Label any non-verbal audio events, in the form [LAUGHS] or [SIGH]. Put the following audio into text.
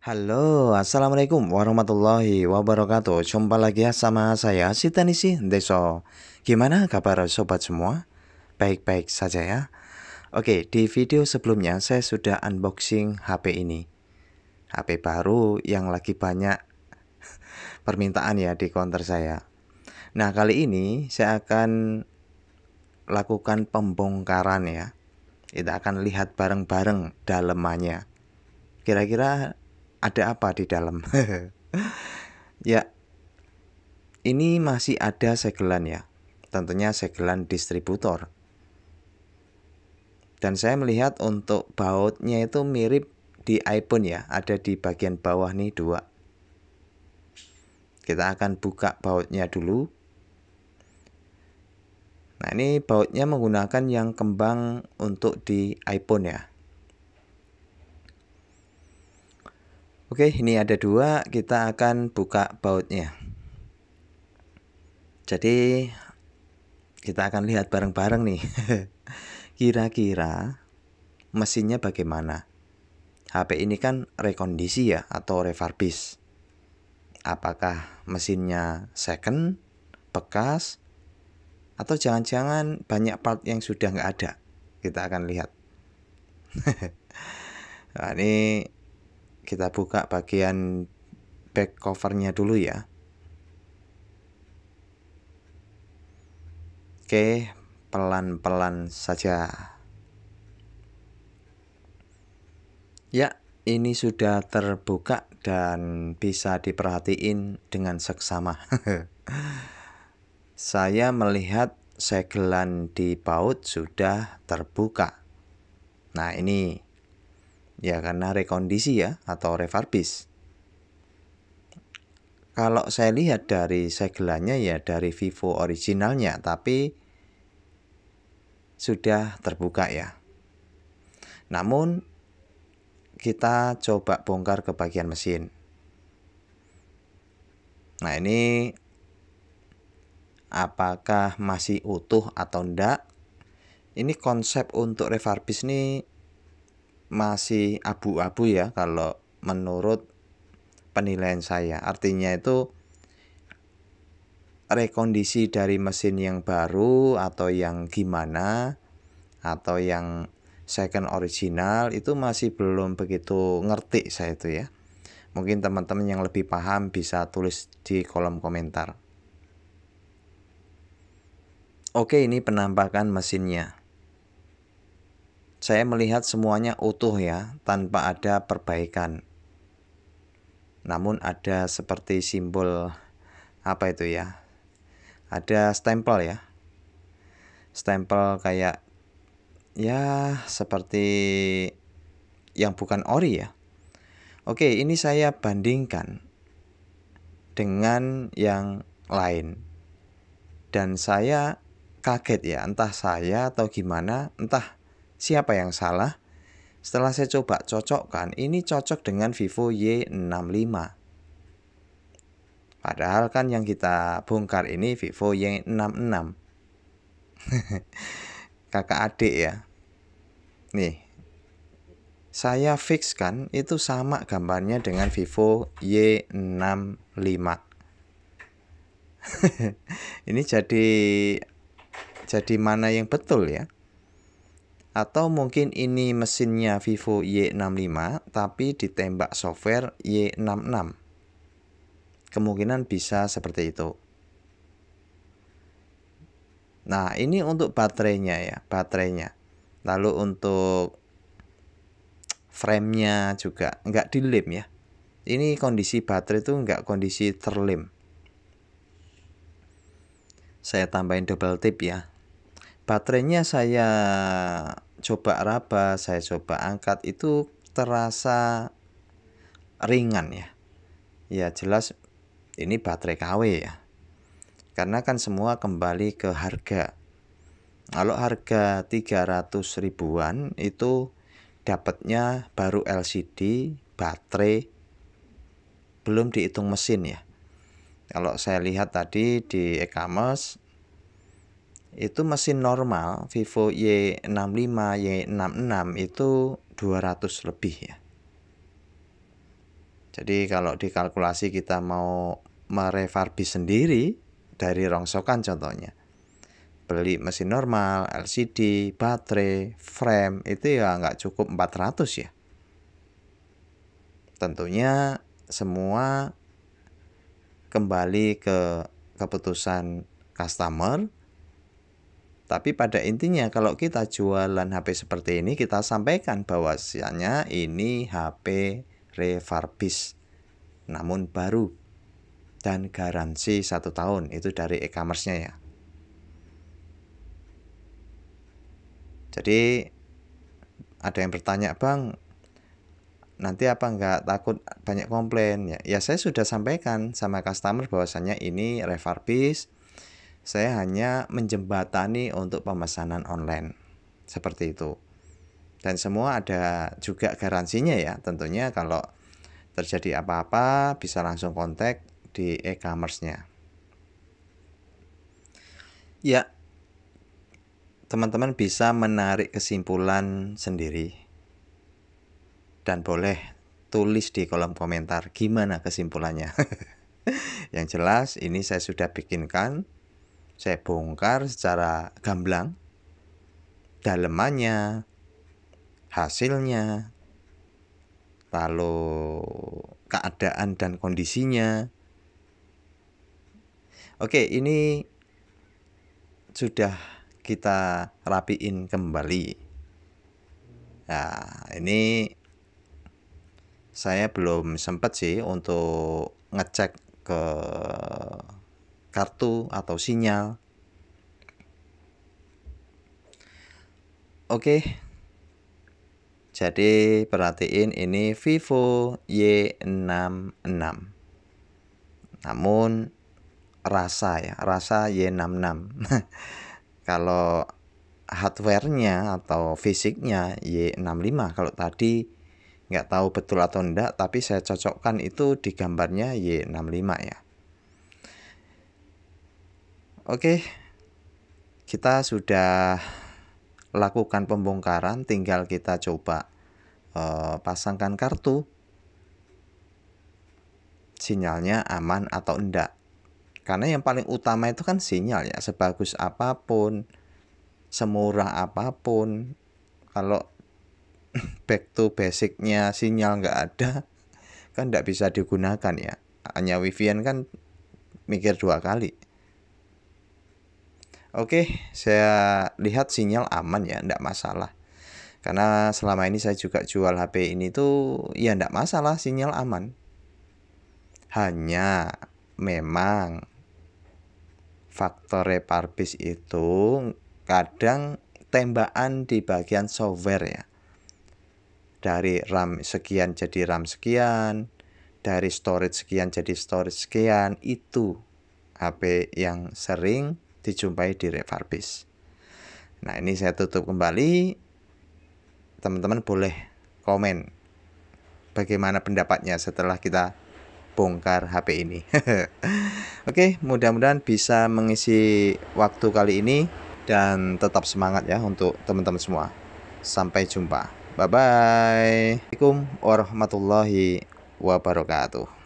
Halo, Assalamualaikum warahmatullahi wabarakatuh Jumpa lagi ya sama saya Sitanisi Deso Gimana kabar sobat semua? Baik-baik saja ya Oke, di video sebelumnya saya sudah unboxing HP ini HP baru yang lagi banyak [LAUGHS] permintaan ya di counter saya Nah, kali ini saya akan lakukan pembongkaran ya Kita akan lihat bareng-bareng dalemannya Kira-kira ada apa di dalam. [LAUGHS] ya, ini masih ada segelan ya. Tentunya segelan distributor. Dan saya melihat untuk bautnya itu mirip di iPhone ya. Ada di bagian bawah nih dua. Kita akan buka bautnya dulu. Nah ini bautnya menggunakan yang kembang untuk di iPhone ya. Oke, ini ada dua, kita akan buka bautnya. Jadi kita akan lihat bareng-bareng nih. [LAUGHS] Kira-kira mesinnya bagaimana? HP ini kan rekondisi ya atau refurbish. Apakah mesinnya second, bekas, atau jangan-jangan banyak part yang sudah nggak ada? Kita akan lihat. [LAUGHS] nah, ini kita buka bagian back covernya dulu ya oke pelan-pelan saja ya ini sudah terbuka dan bisa diperhatiin dengan seksama [LAUGHS] saya melihat segelan di baut sudah terbuka nah ini Ya karena rekondisi ya atau refurbish. Kalau saya lihat dari segelannya ya dari Vivo originalnya tapi sudah terbuka ya. Namun kita coba bongkar ke bagian mesin. Nah ini apakah masih utuh atau enggak ini konsep untuk refurbish ini masih abu-abu ya kalau menurut penilaian saya. Artinya itu rekondisi dari mesin yang baru atau yang gimana atau yang second original itu masih belum begitu ngerti saya itu ya. Mungkin teman-teman yang lebih paham bisa tulis di kolom komentar. Oke, ini penampakan mesinnya saya melihat semuanya utuh ya, tanpa ada perbaikan. Namun ada seperti simbol apa itu ya? Ada stempel ya. Stempel kayak ya seperti yang bukan ori ya. Oke, ini saya bandingkan dengan yang lain. Dan saya kaget ya, entah saya atau gimana, entah siapa yang salah? Setelah saya coba cocokkan, ini cocok dengan Vivo Y65. Padahal kan yang kita bongkar ini Vivo Y66. [LAUGHS] Kakak adik ya. Nih. Saya fixkan itu sama gambarnya dengan Vivo Y65. [LAUGHS] ini jadi jadi mana yang betul ya? Atau mungkin ini mesinnya Vivo Y65 tapi ditembak software Y66. Kemungkinan bisa seperti itu. Nah, ini untuk baterainya ya, baterainya. Lalu untuk framenya juga nggak dilem ya. Ini kondisi baterai itu nggak kondisi terlem. Saya tambahin double tip ya, baterainya saya coba raba saya coba angkat itu terasa ringan ya ya jelas ini baterai KW ya karena kan semua kembali ke harga kalau harga 300 ribuan itu dapatnya baru LCD baterai belum dihitung mesin ya kalau saya lihat tadi di e-commerce itu mesin normal Vivo Y65, Y66 itu 200 lebih ya. Jadi kalau dikalkulasi kita mau merefarbish sendiri dari rongsokan contohnya. Beli mesin normal, LCD, baterai, frame itu ya nggak cukup 400 ya. Tentunya semua kembali ke keputusan customer tapi pada intinya kalau kita jualan HP seperti ini kita sampaikan bahwasanya ini HP refurbish namun baru dan garansi satu tahun itu dari e-commerce-nya ya. Jadi ada yang bertanya bang nanti apa nggak takut banyak komplain ya ya saya sudah sampaikan sama customer bahwasannya ini refurbish saya hanya menjembatani untuk pemesanan online. Seperti itu. Dan semua ada juga garansinya ya, tentunya kalau terjadi apa-apa bisa langsung kontak di e-commerce-nya. Ya, teman-teman bisa menarik kesimpulan sendiri dan boleh tulis di kolom komentar gimana kesimpulannya. [LAUGHS] Yang jelas ini saya sudah bikinkan saya bongkar secara gamblang dalemannya, hasilnya, lalu keadaan dan kondisinya. Oke, ini sudah kita rapiin kembali. Nah, ini saya belum sempat sih untuk ngecek ke kartu atau sinyal. Oke. Jadi perhatiin ini Vivo Y66. Namun rasa ya, rasa Y66. [LAUGHS] Kalau hardware-nya atau fisiknya Y65 kalau tadi nggak tahu betul atau enggak tapi saya cocokkan itu di gambarnya Y65 ya Oke, kita sudah lakukan pembongkaran, tinggal kita coba uh, pasangkan kartu. Sinyalnya aman atau enggak. Karena yang paling utama itu kan sinyal ya, sebagus apapun, semurah apapun, kalau [LAUGHS] back to basicnya sinyal nggak ada, kan nggak bisa digunakan ya. Hanya wifi kan mikir dua kali. Oke, saya lihat sinyal aman ya, tidak masalah. Karena selama ini saya juga jual HP ini tuh ya tidak masalah, sinyal aman. Hanya memang faktor reparbis itu kadang tembakan di bagian software ya. Dari RAM sekian jadi RAM sekian, dari storage sekian jadi storage sekian, itu HP yang sering dijumpai di refurbish. Nah ini saya tutup kembali. Teman-teman boleh komen bagaimana pendapatnya setelah kita bongkar HP ini. [LAUGHS] Oke, mudah-mudahan bisa mengisi waktu kali ini dan tetap semangat ya untuk teman-teman semua. Sampai jumpa. Bye bye. Assalamualaikum warahmatullahi wabarakatuh.